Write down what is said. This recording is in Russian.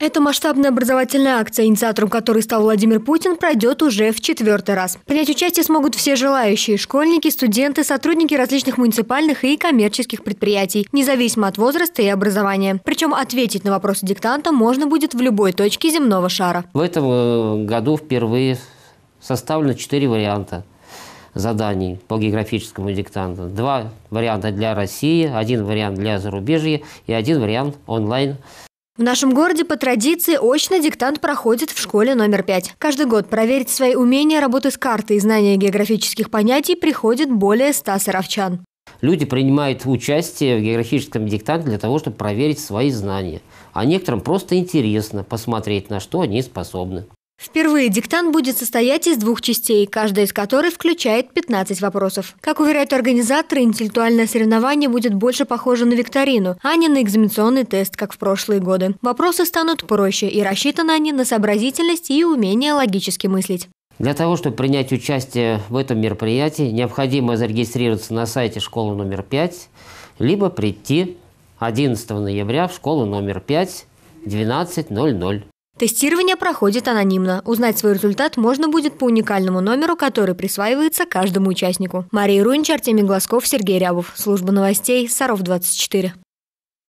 Эта масштабная образовательная акция, инициатором которой стал Владимир Путин, пройдет уже в четвертый раз. Принять участие смогут все желающие – школьники, студенты, сотрудники различных муниципальных и коммерческих предприятий, независимо от возраста и образования. Причем ответить на вопросы диктанта можно будет в любой точке земного шара. В этом э, году впервые составлено четыре варианта заданий по географическому диктанту. Два варианта для России, один вариант для зарубежья и один вариант онлайн в нашем городе по традиции очный диктант проходит в школе номер пять. Каждый год проверить свои умения работы с картой и знания географических понятий приходит более ста саровчан. Люди принимают участие в географическом диктанте для того, чтобы проверить свои знания. А некоторым просто интересно посмотреть, на что они способны. Впервые диктант будет состоять из двух частей, каждая из которых включает 15 вопросов. Как уверяют организаторы, интеллектуальное соревнование будет больше похоже на викторину, а не на экзаменационный тест, как в прошлые годы. Вопросы станут проще, и рассчитаны они на сообразительность и умение логически мыслить. Для того, чтобы принять участие в этом мероприятии, необходимо зарегистрироваться на сайте школы номер 5, либо прийти 11 ноября в школу номер 5 12.00. Тестирование проходит анонимно. Узнать свой результат можно будет по уникальному номеру, который присваивается каждому участнику. Мария Рунич, Артемий Глазков, Сергей Рябов. Служба новостей. Саров 24.